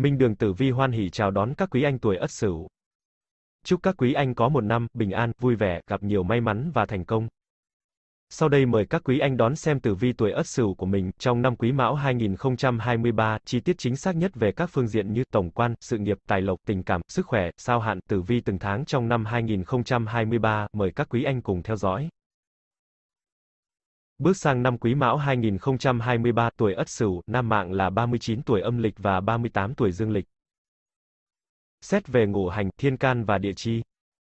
Minh Đường Tử Vi hoan hỉ chào đón các quý anh tuổi Ất Sửu. Chúc các quý anh có một năm bình an, vui vẻ, gặp nhiều may mắn và thành công. Sau đây mời các quý anh đón xem tử vi tuổi Ất Sửu của mình trong năm Quý Mão 2023, chi tiết chính xác nhất về các phương diện như tổng quan, sự nghiệp, tài lộc, tình cảm, sức khỏe, sao hạn, tử vi từng tháng trong năm 2023, mời các quý anh cùng theo dõi. Bước sang năm Quý Mão 2023, tuổi Ất Sửu, nam mạng là 39 tuổi âm lịch và 38 tuổi dương lịch. Xét về ngũ hành, thiên can và địa chi.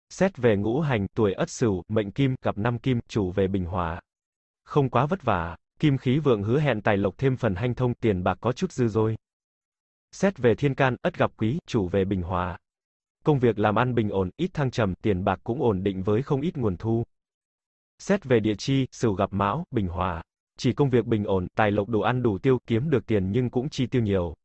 Xét về ngũ hành, tuổi Ất Sửu, mệnh kim, gặp năm kim, chủ về bình hòa. Không quá vất vả, kim khí vượng hứa hẹn tài lộc thêm phần hanh thông, tiền bạc có chút dư rồi Xét về thiên can, Ất gặp quý, chủ về bình hòa. Công việc làm ăn bình ổn, ít thăng trầm, tiền bạc cũng ổn định với không ít nguồn thu. Xét về địa chi, Sửu gặp Mão, Bình Hòa. Chỉ công việc bình ổn, tài lộc đủ ăn đủ tiêu, kiếm được tiền nhưng cũng chi tiêu nhiều.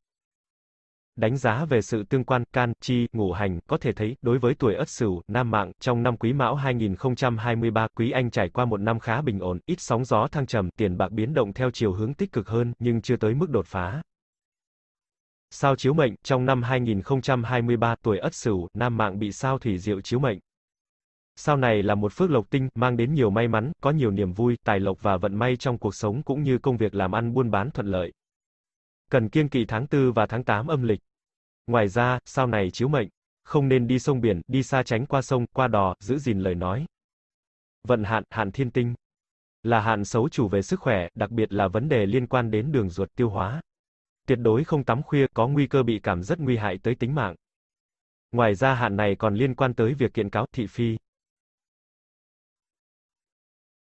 Đánh giá về sự tương quan can, chi, ngũ hành, có thể thấy, đối với tuổi Ất Sửu, Nam Mạng, trong năm Quý Mão 2023, Quý Anh trải qua một năm khá bình ổn, ít sóng gió thăng trầm, tiền bạc biến động theo chiều hướng tích cực hơn, nhưng chưa tới mức đột phá. Sao chiếu mệnh, trong năm 2023, tuổi Ất Sửu, Nam Mạng bị sao thủy diệu chiếu mệnh. Sau này là một phước lộc tinh, mang đến nhiều may mắn, có nhiều niềm vui, tài lộc và vận may trong cuộc sống cũng như công việc làm ăn buôn bán thuận lợi. Cần kiêng kỵ tháng 4 và tháng 8 âm lịch. Ngoài ra, sao này chiếu mệnh, không nên đi sông biển, đi xa tránh qua sông, qua đò, giữ gìn lời nói. Vận hạn, hạn thiên tinh. Là hạn xấu chủ về sức khỏe, đặc biệt là vấn đề liên quan đến đường ruột tiêu hóa. Tuyệt đối không tắm khuya, có nguy cơ bị cảm rất nguy hại tới tính mạng. Ngoài ra hạn này còn liên quan tới việc kiện cáo thị phi.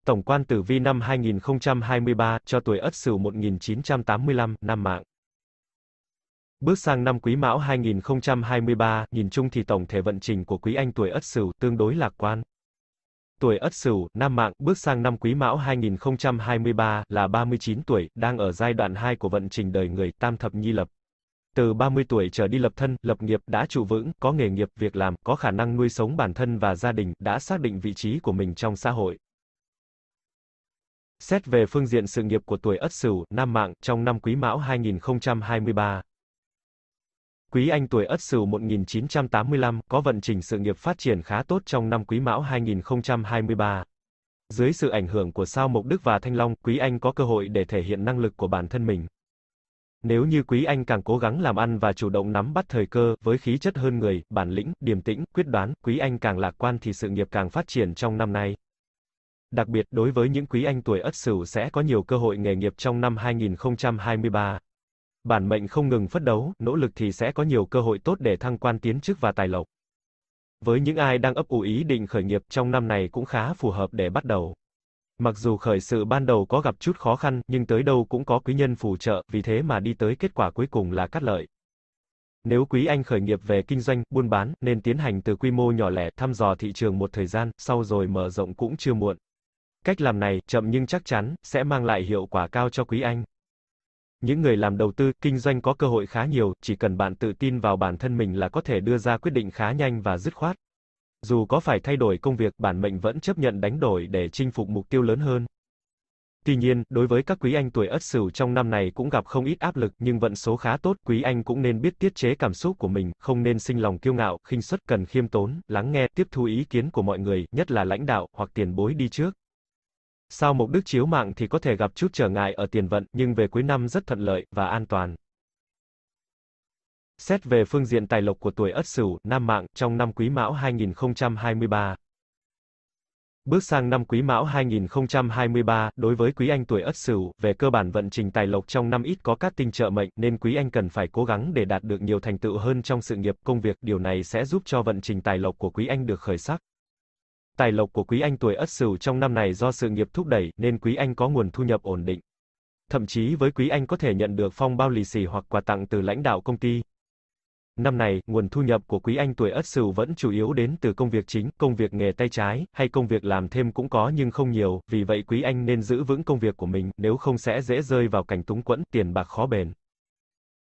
Tổng quan tử vi năm 2023 cho tuổi Ất Sửu 1985, năm mạng. Bước sang năm Quý Mão 2023, nhìn chung thì tổng thể vận trình của quý anh tuổi Ất Sửu tương đối lạc quan. Tuổi Ất Sửu, nam mạng, bước sang năm Quý Mão 2023 là 39 tuổi, đang ở giai đoạn 2 của vận trình đời người tam thập nhi lập. Từ 30 tuổi trở đi lập thân, lập nghiệp đã trụ vững, có nghề nghiệp, việc làm, có khả năng nuôi sống bản thân và gia đình, đã xác định vị trí của mình trong xã hội. Xét về phương diện sự nghiệp của tuổi Ất Sửu, Nam Mạng, trong năm Quý Mão 2023. Quý Anh tuổi Ất Sửu 1985 có vận trình sự nghiệp phát triển khá tốt trong năm Quý Mão 2023. Dưới sự ảnh hưởng của sao Mộc Đức và Thanh Long, Quý Anh có cơ hội để thể hiện năng lực của bản thân mình. Nếu như Quý Anh càng cố gắng làm ăn và chủ động nắm bắt thời cơ, với khí chất hơn người, bản lĩnh, điềm tĩnh, quyết đoán, Quý Anh càng lạc quan thì sự nghiệp càng phát triển trong năm nay. Đặc biệt, đối với những quý anh tuổi Ất Sửu sẽ có nhiều cơ hội nghề nghiệp trong năm 2023. Bản mệnh không ngừng phấn đấu, nỗ lực thì sẽ có nhiều cơ hội tốt để thăng quan tiến chức và tài lộc. Với những ai đang ấp ủ ý định khởi nghiệp trong năm này cũng khá phù hợp để bắt đầu. Mặc dù khởi sự ban đầu có gặp chút khó khăn, nhưng tới đâu cũng có quý nhân phù trợ, vì thế mà đi tới kết quả cuối cùng là cắt lợi. Nếu quý anh khởi nghiệp về kinh doanh, buôn bán, nên tiến hành từ quy mô nhỏ lẻ, thăm dò thị trường một thời gian, sau rồi mở rộng cũng chưa muộn. Cách làm này, chậm nhưng chắc chắn, sẽ mang lại hiệu quả cao cho quý anh. Những người làm đầu tư, kinh doanh có cơ hội khá nhiều, chỉ cần bạn tự tin vào bản thân mình là có thể đưa ra quyết định khá nhanh và dứt khoát. Dù có phải thay đổi công việc, bản mệnh vẫn chấp nhận đánh đổi để chinh phục mục tiêu lớn hơn. Tuy nhiên, đối với các quý anh tuổi Ất Sửu trong năm này cũng gặp không ít áp lực, nhưng vận số khá tốt, quý anh cũng nên biết tiết chế cảm xúc của mình, không nên sinh lòng kiêu ngạo, khinh suất cần khiêm tốn, lắng nghe, tiếp thu ý kiến của mọi người, nhất là lãnh đạo hoặc tiền bối đi trước. Sau mục đức chiếu mạng thì có thể gặp chút trở ngại ở tiền vận, nhưng về cuối năm rất thuận lợi và an toàn. Xét về phương diện tài lộc của tuổi Ất Sửu, Nam Mạng, trong năm Quý Mão 2023. Bước sang năm Quý Mão 2023, đối với quý anh tuổi Ất Sửu, về cơ bản vận trình tài lộc trong năm ít có các tinh trợ mệnh, nên quý anh cần phải cố gắng để đạt được nhiều thành tựu hơn trong sự nghiệp, công việc, điều này sẽ giúp cho vận trình tài lộc của quý anh được khởi sắc. Tài lộc của Quý Anh tuổi Ất Sửu trong năm này do sự nghiệp thúc đẩy nên Quý Anh có nguồn thu nhập ổn định. Thậm chí với Quý Anh có thể nhận được phong bao lì xì hoặc quà tặng từ lãnh đạo công ty. Năm này, nguồn thu nhập của Quý Anh tuổi Ất Sửu vẫn chủ yếu đến từ công việc chính, công việc nghề tay trái hay công việc làm thêm cũng có nhưng không nhiều, vì vậy Quý Anh nên giữ vững công việc của mình, nếu không sẽ dễ rơi vào cảnh túng quẫn, tiền bạc khó bền.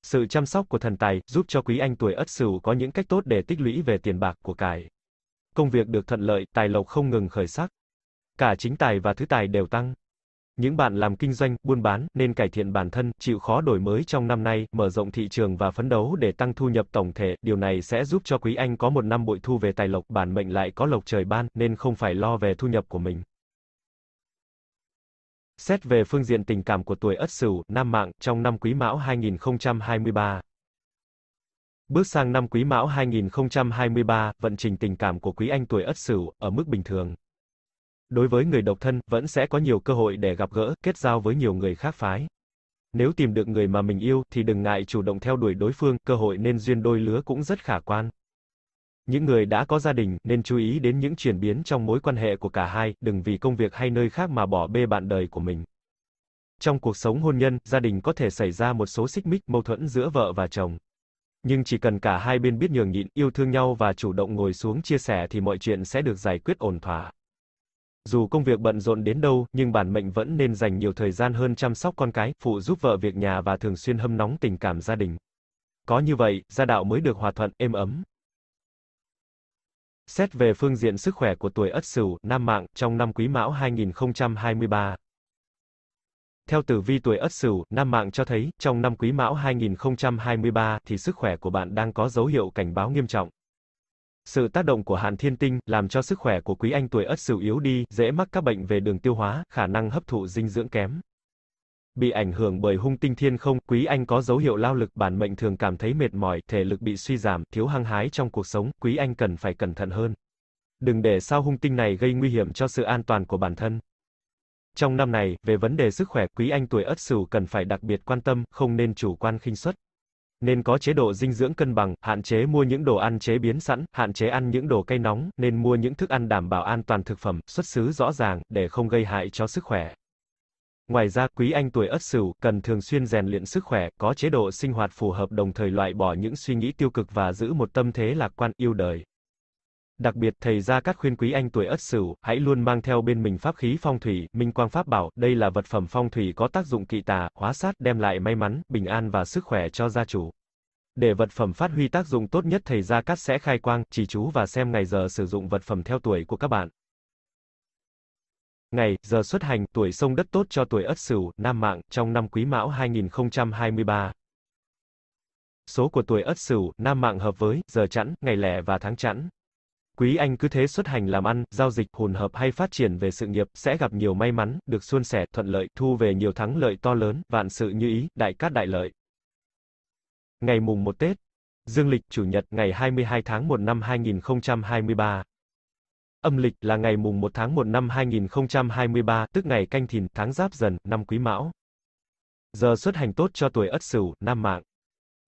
Sự chăm sóc của thần tài giúp cho Quý Anh tuổi Ất Sửu có những cách tốt để tích lũy về tiền bạc của cải công việc được thuận lợi, tài lộc không ngừng khởi sắc. Cả chính tài và thứ tài đều tăng. Những bạn làm kinh doanh, buôn bán, nên cải thiện bản thân, chịu khó đổi mới trong năm nay, mở rộng thị trường và phấn đấu để tăng thu nhập tổng thể, điều này sẽ giúp cho quý anh có một năm bội thu về tài lộc, bản mệnh lại có lộc trời ban, nên không phải lo về thu nhập của mình. Xét về phương diện tình cảm của tuổi Ất Sửu, nam mạng, trong năm Quý Mão 2023, Bước sang năm Quý Mão 2023, vận trình tình cảm của quý anh tuổi Ất Sửu ở mức bình thường. Đối với người độc thân, vẫn sẽ có nhiều cơ hội để gặp gỡ, kết giao với nhiều người khác phái. Nếu tìm được người mà mình yêu thì đừng ngại chủ động theo đuổi đối phương, cơ hội nên duyên đôi lứa cũng rất khả quan. Những người đã có gia đình nên chú ý đến những chuyển biến trong mối quan hệ của cả hai, đừng vì công việc hay nơi khác mà bỏ bê bạn đời của mình. Trong cuộc sống hôn nhân, gia đình có thể xảy ra một số xích mích, mâu thuẫn giữa vợ và chồng nhưng chỉ cần cả hai bên biết nhường nhịn, yêu thương nhau và chủ động ngồi xuống chia sẻ thì mọi chuyện sẽ được giải quyết ổn thỏa. Dù công việc bận rộn đến đâu, nhưng bản mệnh vẫn nên dành nhiều thời gian hơn chăm sóc con cái, phụ giúp vợ việc nhà và thường xuyên hâm nóng tình cảm gia đình. Có như vậy, gia đạo mới được hòa thuận, êm ấm. Xét về phương diện sức khỏe của tuổi Ất Sửu, Nam Mạng, trong năm Quý Mão 2023, theo tử vi tuổi Ất Sửu, Nam Mạng cho thấy, trong năm Quý Mão 2023 thì sức khỏe của bạn đang có dấu hiệu cảnh báo nghiêm trọng. Sự tác động của hạn thiên tinh làm cho sức khỏe của quý anh tuổi Ất Sửu yếu đi, dễ mắc các bệnh về đường tiêu hóa, khả năng hấp thụ dinh dưỡng kém. Bị ảnh hưởng bởi hung tinh thiên không, quý anh có dấu hiệu lao lực, bản mệnh thường cảm thấy mệt mỏi, thể lực bị suy giảm, thiếu hăng hái trong cuộc sống, quý anh cần phải cẩn thận hơn. Đừng để sao hung tinh này gây nguy hiểm cho sự an toàn của bản thân. Trong năm này, về vấn đề sức khỏe, quý anh tuổi Ất Sửu cần phải đặc biệt quan tâm, không nên chủ quan khinh suất. Nên có chế độ dinh dưỡng cân bằng, hạn chế mua những đồ ăn chế biến sẵn, hạn chế ăn những đồ cay nóng, nên mua những thức ăn đảm bảo an toàn thực phẩm, xuất xứ rõ ràng để không gây hại cho sức khỏe. Ngoài ra, quý anh tuổi Ất Sửu cần thường xuyên rèn luyện sức khỏe, có chế độ sinh hoạt phù hợp đồng thời loại bỏ những suy nghĩ tiêu cực và giữ một tâm thế lạc quan yêu đời. Đặc biệt, thầy Gia Cát khuyên quý anh tuổi Ất Sửu, hãy luôn mang theo bên mình pháp khí phong thủy, minh quang pháp bảo, đây là vật phẩm phong thủy có tác dụng kỵ tà, hóa sát, đem lại may mắn, bình an và sức khỏe cho gia chủ. Để vật phẩm phát huy tác dụng tốt nhất thầy Gia Cát sẽ khai quang, chỉ chú và xem ngày giờ sử dụng vật phẩm theo tuổi của các bạn. Ngày, giờ xuất hành, tuổi sông đất tốt cho tuổi Ất Sửu, Nam Mạng, trong năm Quý Mão 2023. Số của tuổi Ất Sửu, Nam Mạng hợp với, giờ chẵn, ngày lẻ và tháng chẵn. Quý Anh cứ thế xuất hành làm ăn, giao dịch, hùn hợp hay phát triển về sự nghiệp, sẽ gặp nhiều may mắn, được suôn sẻ, thuận lợi, thu về nhiều thắng lợi to lớn, vạn sự như ý, đại cát đại lợi. Ngày mùng 1 Tết, Dương lịch Chủ nhật ngày 22 tháng 1 năm 2023. Âm lịch là ngày mùng 1 tháng 1 năm 2023, tức ngày canh thìn, tháng giáp dần, năm quý mão. Giờ xuất hành tốt cho tuổi ất sửu, nam mạng.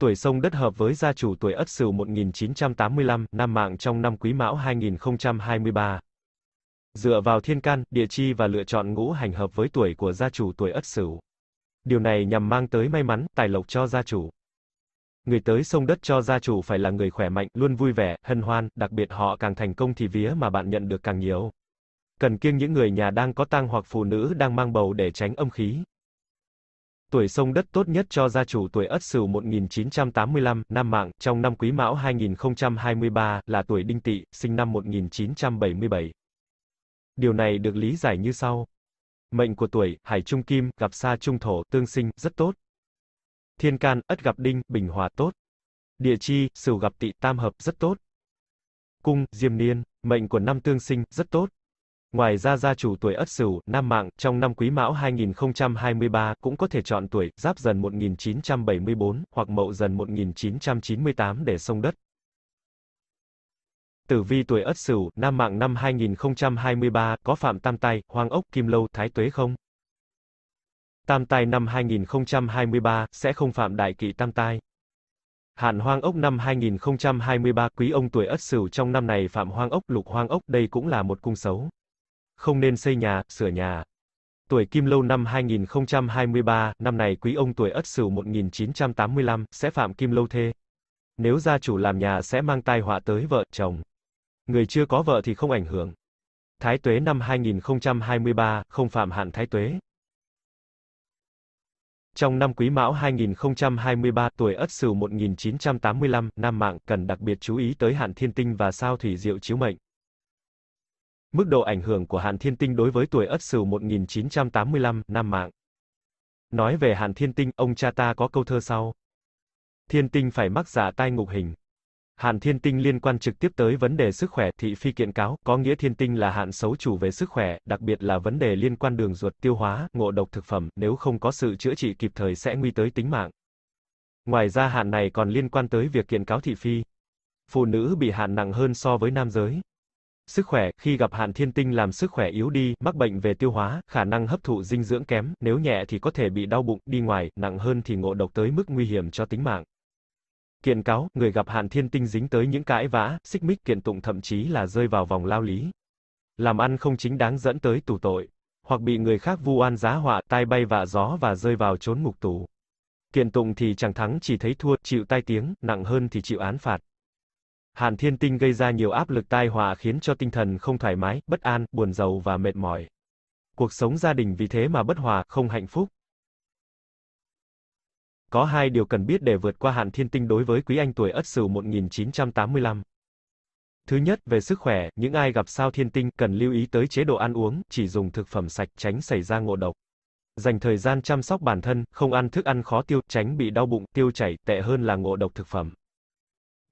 Tuổi sông đất hợp với gia chủ tuổi Ất Sửu 1985, năm mạng trong năm Quý Mão 2023. Dựa vào thiên can, địa chi và lựa chọn ngũ hành hợp với tuổi của gia chủ tuổi Ất Sửu. Điều này nhằm mang tới may mắn, tài lộc cho gia chủ. Người tới sông đất cho gia chủ phải là người khỏe mạnh, luôn vui vẻ, hân hoan, đặc biệt họ càng thành công thì vía mà bạn nhận được càng nhiều. Cần kiêng những người nhà đang có tang hoặc phụ nữ đang mang bầu để tránh âm khí. Tuổi sông đất tốt nhất cho gia chủ tuổi Ất Sửu 1985, năm mạng, trong năm Quý Mão 2023, là tuổi Đinh Tỵ, sinh năm 1977. Điều này được lý giải như sau. Mệnh của tuổi, Hải Trung Kim, gặp Sa Trung Thổ, tương sinh, rất tốt. Thiên Can, Ất gặp Đinh, bình hòa tốt. Địa chi, Sửu gặp Tỵ, tam hợp, rất tốt. Cung, Diêm Niên, mệnh của năm tương sinh, rất tốt. Ngoài ra gia chủ tuổi Ất Sửu, Nam Mạng, trong năm Quý Mão 2023, cũng có thể chọn tuổi Giáp Dần 1974, hoặc Mậu Dần 1998 để sông đất. Tử vi tuổi Ất Sửu, Nam Mạng năm 2023, có Phạm Tam Tai, Hoàng Ốc, Kim Lâu, Thái Tuế không? Tam Tai năm 2023, sẽ không phạm đại kỵ Tam Tai. Hạn hoang ốc năm 2023 quý ông tuổi Ất Sửu trong năm này phạm hoang ốc lục hoang ốc đây cũng là một cung xấu không nên xây nhà, sửa nhà. Tuổi Kim Lâu năm 2023, năm này quý ông tuổi Ất Sửu 1985 sẽ phạm Kim Lâu thê. Nếu gia chủ làm nhà sẽ mang tai họa tới vợ chồng. Người chưa có vợ thì không ảnh hưởng. Thái tuế năm 2023, không phạm hạn thái tuế. Trong năm Quý Mão 2023, tuổi Ất Sửu 1985, nam mạng cần đặc biệt chú ý tới hạn thiên tinh và sao thủy diệu chiếu mệnh. Mức độ ảnh hưởng của Hàn Thiên Tinh đối với tuổi Ất Sửu 1985, Nam Mạng. Nói về Hàn Thiên Tinh, ông cha ta có câu thơ sau. Thiên Tinh phải mắc giả dạ tai ngục hình. Hàn Thiên Tinh liên quan trực tiếp tới vấn đề sức khỏe, thị phi kiện cáo, có nghĩa Thiên Tinh là hạn xấu chủ về sức khỏe, đặc biệt là vấn đề liên quan đường ruột, tiêu hóa, ngộ độc thực phẩm, nếu không có sự chữa trị kịp thời sẽ nguy tới tính mạng. Ngoài ra hạn này còn liên quan tới việc kiện cáo thị phi. Phụ nữ bị hạn nặng hơn so với nam giới. Sức khỏe, khi gặp hạn thiên tinh làm sức khỏe yếu đi, mắc bệnh về tiêu hóa, khả năng hấp thụ dinh dưỡng kém, nếu nhẹ thì có thể bị đau bụng, đi ngoài, nặng hơn thì ngộ độc tới mức nguy hiểm cho tính mạng. Kiện cáo, người gặp hạn thiên tinh dính tới những cãi vã, xích mích kiện tụng thậm chí là rơi vào vòng lao lý. Làm ăn không chính đáng dẫn tới tù tội, hoặc bị người khác vu oan giá họa, tai bay vạ gió và rơi vào trốn ngục tù. Kiện tụng thì chẳng thắng chỉ thấy thua, chịu tai tiếng, nặng hơn thì chịu án phạt. Hàn Thiên Tinh gây ra nhiều áp lực tai họa khiến cho tinh thần không thoải mái, bất an, buồn rầu và mệt mỏi. Cuộc sống gia đình vì thế mà bất hòa, không hạnh phúc. Có hai điều cần biết để vượt qua Hàn Thiên Tinh đối với quý anh tuổi Ất Sửu 1985. Thứ nhất, về sức khỏe, những ai gặp sao Thiên Tinh cần lưu ý tới chế độ ăn uống, chỉ dùng thực phẩm sạch tránh xảy ra ngộ độc. Dành thời gian chăm sóc bản thân, không ăn thức ăn khó tiêu, tránh bị đau bụng, tiêu chảy, tệ hơn là ngộ độc thực phẩm.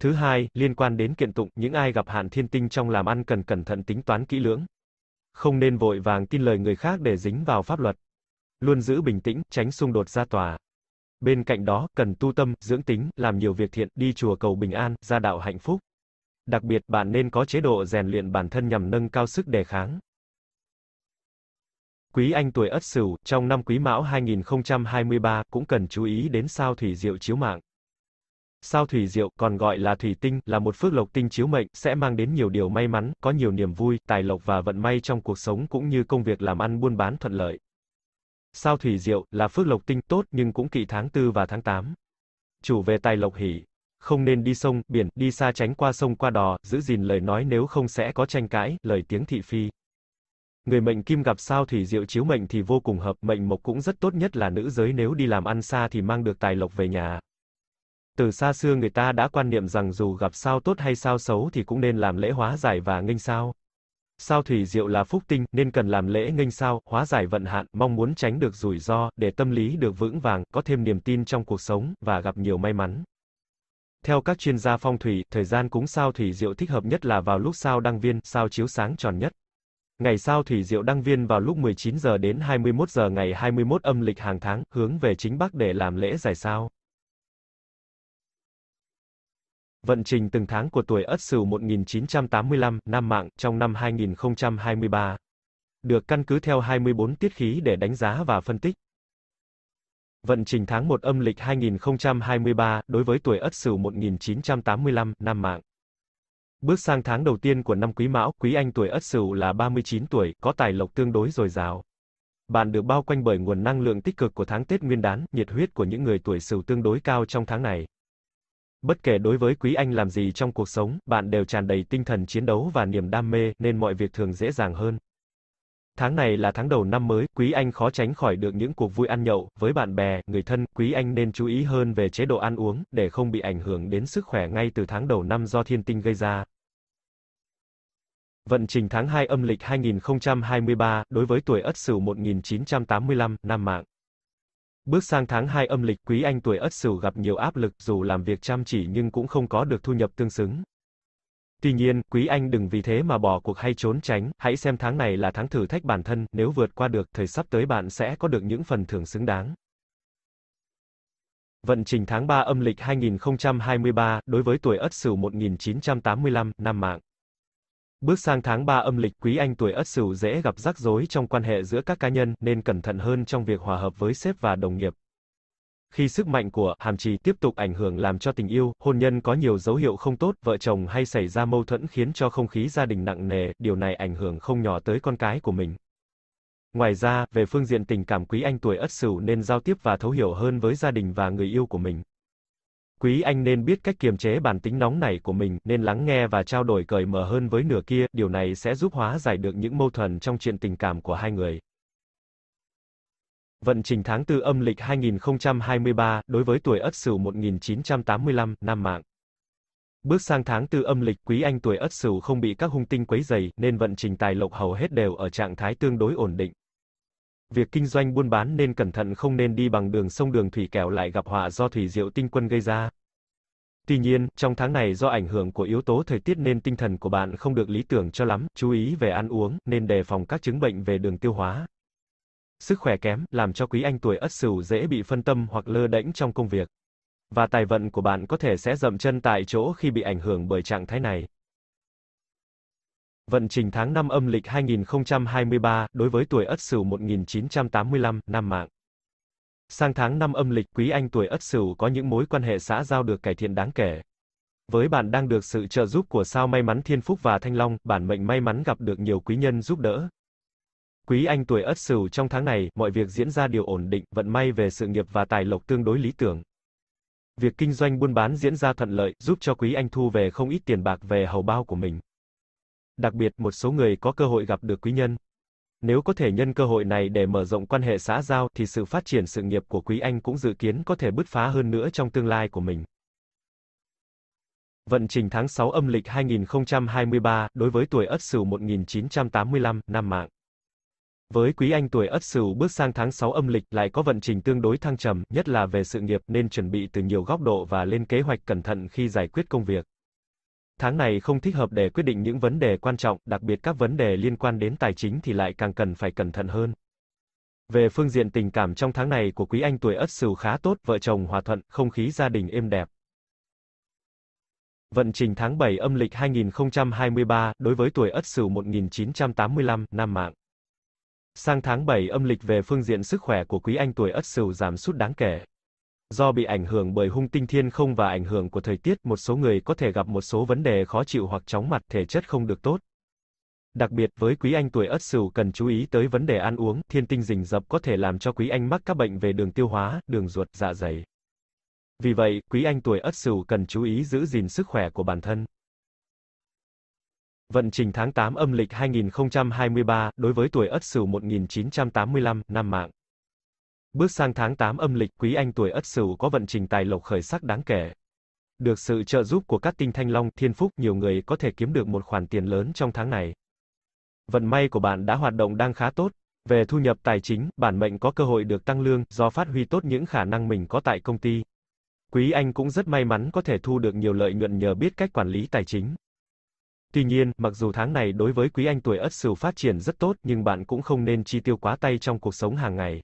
Thứ hai, liên quan đến kiện tụng, những ai gặp hạn thiên tinh trong làm ăn cần cẩn thận tính toán kỹ lưỡng. Không nên vội vàng tin lời người khác để dính vào pháp luật. Luôn giữ bình tĩnh, tránh xung đột ra tòa. Bên cạnh đó, cần tu tâm, dưỡng tính, làm nhiều việc thiện, đi chùa cầu bình an, gia đạo hạnh phúc. Đặc biệt, bạn nên có chế độ rèn luyện bản thân nhằm nâng cao sức đề kháng. Quý anh tuổi Ất Sửu, trong năm Quý Mão 2023 cũng cần chú ý đến sao thủy diệu chiếu mạng sao thủy diệu, còn gọi là thủy tinh, là một phước lộc tinh chiếu mệnh, sẽ mang đến nhiều điều may mắn, có nhiều niềm vui, tài lộc và vận may trong cuộc sống cũng như công việc làm ăn buôn bán thuận lợi. Sao thủy diệu, là phước lộc tinh tốt nhưng cũng kỵ tháng 4 và tháng 8. Chủ về tài lộc hỉ, Không nên đi sông, biển, đi xa tránh qua sông qua đò, giữ gìn lời nói nếu không sẽ có tranh cãi, lời tiếng thị phi. Người mệnh kim gặp sao thủy diệu chiếu mệnh thì vô cùng hợp, mệnh mộc cũng rất tốt nhất là nữ giới nếu đi làm ăn xa thì mang được tài lộc về nhà. Từ xa xưa người ta đã quan niệm rằng dù gặp sao tốt hay sao xấu thì cũng nên làm lễ hóa giải và nghênh sao. Sao thủy diệu là phúc tinh, nên cần làm lễ nghênh sao, hóa giải vận hạn, mong muốn tránh được rủi ro, để tâm lý được vững vàng, có thêm niềm tin trong cuộc sống, và gặp nhiều may mắn. Theo các chuyên gia phong thủy, thời gian cúng sao thủy diệu thích hợp nhất là vào lúc sao đăng viên, sao chiếu sáng tròn nhất. Ngày sao thủy diệu đăng viên vào lúc 19 giờ đến 21 giờ ngày 21 âm lịch hàng tháng, hướng về chính Bắc để làm lễ giải sao. Vận trình từng tháng của tuổi Ất Sửu 1985, năm mạng, trong năm 2023. Được căn cứ theo 24 tiết khí để đánh giá và phân tích. Vận trình tháng 1 âm lịch 2023, đối với tuổi Ất Sửu 1985, năm mạng. Bước sang tháng đầu tiên của năm Quý Mão, Quý Anh tuổi Ất Sửu là 39 tuổi, có tài lộc tương đối dồi dào. Bạn được bao quanh bởi nguồn năng lượng tích cực của tháng Tết Nguyên đán, nhiệt huyết của những người tuổi Sửu tương đối cao trong tháng này. Bất kể đối với Quý Anh làm gì trong cuộc sống, bạn đều tràn đầy tinh thần chiến đấu và niềm đam mê, nên mọi việc thường dễ dàng hơn. Tháng này là tháng đầu năm mới, Quý Anh khó tránh khỏi được những cuộc vui ăn nhậu, với bạn bè, người thân, Quý Anh nên chú ý hơn về chế độ ăn uống, để không bị ảnh hưởng đến sức khỏe ngay từ tháng đầu năm do thiên tinh gây ra. Vận trình tháng 2 âm lịch 2023, đối với tuổi Ất Sửu 1985, Nam Mạng. Bước sang tháng 2 âm lịch, Quý Anh tuổi Ất Sửu gặp nhiều áp lực, dù làm việc chăm chỉ nhưng cũng không có được thu nhập tương xứng. Tuy nhiên, Quý Anh đừng vì thế mà bỏ cuộc hay trốn tránh, hãy xem tháng này là tháng thử thách bản thân, nếu vượt qua được, thời sắp tới bạn sẽ có được những phần thưởng xứng đáng. Vận trình tháng 3 âm lịch 2023, đối với tuổi Ất Sửu 1985, năm mạng. Bước sang tháng 3 âm lịch, quý anh tuổi Ất Sửu dễ gặp rắc rối trong quan hệ giữa các cá nhân nên cẩn thận hơn trong việc hòa hợp với sếp và đồng nghiệp. Khi sức mạnh của hàm trì tiếp tục ảnh hưởng làm cho tình yêu, hôn nhân có nhiều dấu hiệu không tốt, vợ chồng hay xảy ra mâu thuẫn khiến cho không khí gia đình nặng nề, điều này ảnh hưởng không nhỏ tới con cái của mình. Ngoài ra, về phương diện tình cảm quý anh tuổi Ất Sửu nên giao tiếp và thấu hiểu hơn với gia đình và người yêu của mình. Quý anh nên biết cách kiềm chế bản tính nóng này của mình, nên lắng nghe và trao đổi cởi mở hơn với nửa kia, điều này sẽ giúp hóa giải được những mâu thuẫn trong chuyện tình cảm của hai người. Vận trình tháng 4 âm lịch 2023, đối với tuổi Ất Sửu 1985, Nam Mạng. Bước sang tháng 4 âm lịch, quý anh tuổi Ất Sửu không bị các hung tinh quấy dày, nên vận trình tài lộc hầu hết đều ở trạng thái tương đối ổn định. Việc kinh doanh buôn bán nên cẩn thận không nên đi bằng đường sông đường thủy kẻo lại gặp họa do thủy diệu tinh quân gây ra. Tuy nhiên, trong tháng này do ảnh hưởng của yếu tố thời tiết nên tinh thần của bạn không được lý tưởng cho lắm, chú ý về ăn uống, nên đề phòng các chứng bệnh về đường tiêu hóa. Sức khỏe kém, làm cho quý anh tuổi ất sửu dễ bị phân tâm hoặc lơ đễnh trong công việc. Và tài vận của bạn có thể sẽ dậm chân tại chỗ khi bị ảnh hưởng bởi trạng thái này. Vận trình tháng 5 âm lịch 2023, đối với tuổi Ất Sửu 1985, năm mạng. Sang tháng 5 âm lịch, quý anh tuổi Ất Sửu có những mối quan hệ xã giao được cải thiện đáng kể. Với bạn đang được sự trợ giúp của sao may mắn Thiên Phúc và Thanh Long, bản mệnh may mắn gặp được nhiều quý nhân giúp đỡ. Quý anh tuổi Ất Sửu trong tháng này, mọi việc diễn ra điều ổn định, vận may về sự nghiệp và tài lộc tương đối lý tưởng. Việc kinh doanh buôn bán diễn ra thuận lợi, giúp cho quý anh thu về không ít tiền bạc về hầu bao của mình. Đặc biệt, một số người có cơ hội gặp được quý nhân. Nếu có thể nhân cơ hội này để mở rộng quan hệ xã giao thì sự phát triển sự nghiệp của quý anh cũng dự kiến có thể bứt phá hơn nữa trong tương lai của mình. Vận trình tháng 6 âm lịch 2023 đối với tuổi Ất Sửu 1985 năm mạng. Với quý anh tuổi Ất Sửu bước sang tháng 6 âm lịch lại có vận trình tương đối thăng trầm, nhất là về sự nghiệp nên chuẩn bị từ nhiều góc độ và lên kế hoạch cẩn thận khi giải quyết công việc. Tháng này không thích hợp để quyết định những vấn đề quan trọng, đặc biệt các vấn đề liên quan đến tài chính thì lại càng cần phải cẩn thận hơn. Về phương diện tình cảm trong tháng này của quý anh tuổi Ất Sửu khá tốt, vợ chồng hòa thuận, không khí gia đình êm đẹp. Vận trình tháng 7 âm lịch 2023 đối với tuổi Ất Sửu 1985 nam mạng. Sang tháng 7 âm lịch về phương diện sức khỏe của quý anh tuổi Ất Sửu giảm sút đáng kể. Do bị ảnh hưởng bởi hung tinh thiên không và ảnh hưởng của thời tiết, một số người có thể gặp một số vấn đề khó chịu hoặc chóng mặt, thể chất không được tốt. Đặc biệt với quý anh tuổi Ất Sửu cần chú ý tới vấn đề ăn uống, thiên tinh rình rập có thể làm cho quý anh mắc các bệnh về đường tiêu hóa, đường ruột, dạ dày. Vì vậy, quý anh tuổi Ất Sửu cần chú ý giữ gìn sức khỏe của bản thân. Vận trình tháng 8 âm lịch 2023 đối với tuổi Ất Sửu 1985 năm mạng. Bước sang tháng 8 âm lịch, quý anh tuổi Ất Sửu có vận trình tài lộc khởi sắc đáng kể. Được sự trợ giúp của các tinh thanh long, thiên phúc, nhiều người có thể kiếm được một khoản tiền lớn trong tháng này. Vận may của bạn đã hoạt động đang khá tốt. Về thu nhập tài chính, bản mệnh có cơ hội được tăng lương do phát huy tốt những khả năng mình có tại công ty. Quý anh cũng rất may mắn có thể thu được nhiều lợi nhuận nhờ biết cách quản lý tài chính. Tuy nhiên, mặc dù tháng này đối với quý anh tuổi Ất Sửu phát triển rất tốt, nhưng bạn cũng không nên chi tiêu quá tay trong cuộc sống hàng ngày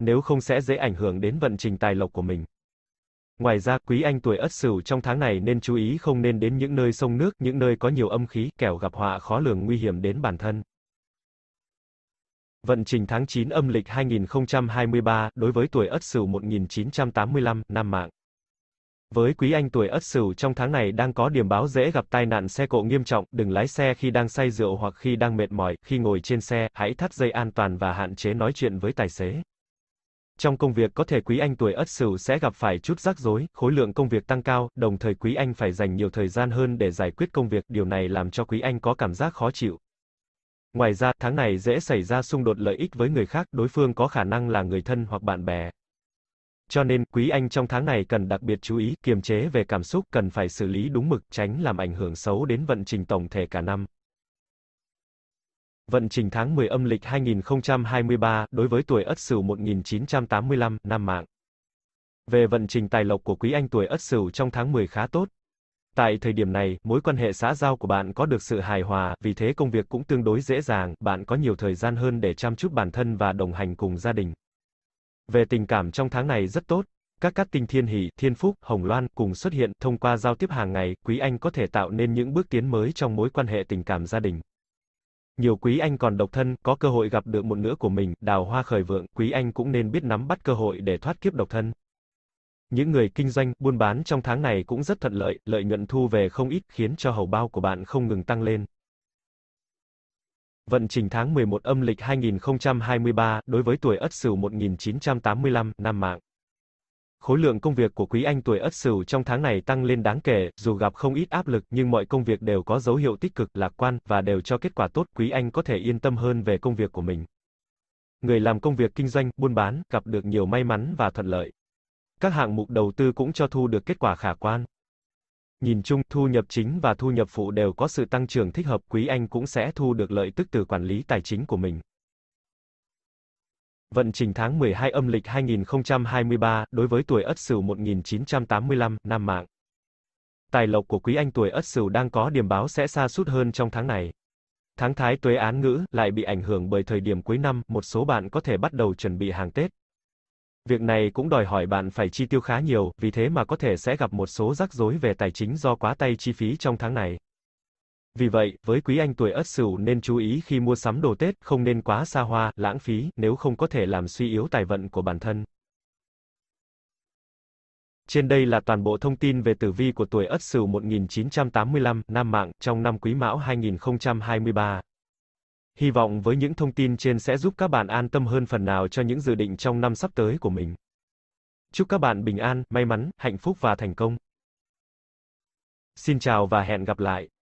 nếu không sẽ dễ ảnh hưởng đến vận trình tài lộc của mình. Ngoài ra, quý anh tuổi Ất Sửu trong tháng này nên chú ý không nên đến những nơi sông nước, những nơi có nhiều âm khí, kẻo gặp họa khó lường nguy hiểm đến bản thân. Vận trình tháng 9 âm lịch 2023 đối với tuổi Ất Sửu 1985, năm mạng. Với quý anh tuổi Ất Sửu trong tháng này đang có điểm báo dễ gặp tai nạn xe cộ nghiêm trọng, đừng lái xe khi đang say rượu hoặc khi đang mệt mỏi, khi ngồi trên xe, hãy thắt dây an toàn và hạn chế nói chuyện với tài xế. Trong công việc có thể quý anh tuổi Ất Sửu sẽ gặp phải chút rắc rối, khối lượng công việc tăng cao, đồng thời quý anh phải dành nhiều thời gian hơn để giải quyết công việc, điều này làm cho quý anh có cảm giác khó chịu. Ngoài ra, tháng này dễ xảy ra xung đột lợi ích với người khác, đối phương có khả năng là người thân hoặc bạn bè. Cho nên, quý anh trong tháng này cần đặc biệt chú ý, kiềm chế về cảm xúc, cần phải xử lý đúng mực, tránh làm ảnh hưởng xấu đến vận trình tổng thể cả năm. Vận trình tháng 10 âm lịch 2023 đối với tuổi Ất Sửu 1985 năm mạng. Về vận trình tài lộc của quý anh tuổi Ất Sửu trong tháng 10 khá tốt. Tại thời điểm này, mối quan hệ xã giao của bạn có được sự hài hòa, vì thế công việc cũng tương đối dễ dàng, bạn có nhiều thời gian hơn để chăm chút bản thân và đồng hành cùng gia đình. Về tình cảm trong tháng này rất tốt, các cát tinh thiên hỷ, thiên phúc, hồng loan cùng xuất hiện thông qua giao tiếp hàng ngày, quý anh có thể tạo nên những bước tiến mới trong mối quan hệ tình cảm gia đình. Nhiều quý anh còn độc thân, có cơ hội gặp được một nửa của mình, đào hoa khởi vượng, quý anh cũng nên biết nắm bắt cơ hội để thoát kiếp độc thân. Những người kinh doanh, buôn bán trong tháng này cũng rất thuận lợi, lợi nhuận thu về không ít khiến cho hầu bao của bạn không ngừng tăng lên. Vận trình tháng 11 âm lịch 2023, đối với tuổi Ất Sửu 1985, năm mạng khối lượng công việc của Quý Anh tuổi Ất Sửu trong tháng này tăng lên đáng kể, dù gặp không ít áp lực nhưng mọi công việc đều có dấu hiệu tích cực, lạc quan và đều cho kết quả tốt, Quý Anh có thể yên tâm hơn về công việc của mình. Người làm công việc kinh doanh, buôn bán gặp được nhiều may mắn và thuận lợi. Các hạng mục đầu tư cũng cho thu được kết quả khả quan. Nhìn chung, thu nhập chính và thu nhập phụ đều có sự tăng trưởng thích hợp, Quý Anh cũng sẽ thu được lợi tức từ quản lý tài chính của mình. Vận trình tháng 12 âm lịch 2023 đối với tuổi Ất Sửu 1985, năm mạng. Tài lộc của quý anh tuổi Ất Sửu đang có điểm báo sẽ xa sút hơn trong tháng này. Tháng Thái Tuế án ngữ lại bị ảnh hưởng bởi thời điểm cuối năm, một số bạn có thể bắt đầu chuẩn bị hàng Tết. Việc này cũng đòi hỏi bạn phải chi tiêu khá nhiều, vì thế mà có thể sẽ gặp một số rắc rối về tài chính do quá tay chi phí trong tháng này. Vì vậy, với quý anh tuổi Ất Sửu nên chú ý khi mua sắm đồ Tết, không nên quá xa hoa, lãng phí, nếu không có thể làm suy yếu tài vận của bản thân. Trên đây là toàn bộ thông tin về tử vi của tuổi Ất Sửu 1985, Nam Mạng, trong năm Quý Mão 2023. Hy vọng với những thông tin trên sẽ giúp các bạn an tâm hơn phần nào cho những dự định trong năm sắp tới của mình. Chúc các bạn bình an, may mắn, hạnh phúc và thành công. Xin chào và hẹn gặp lại.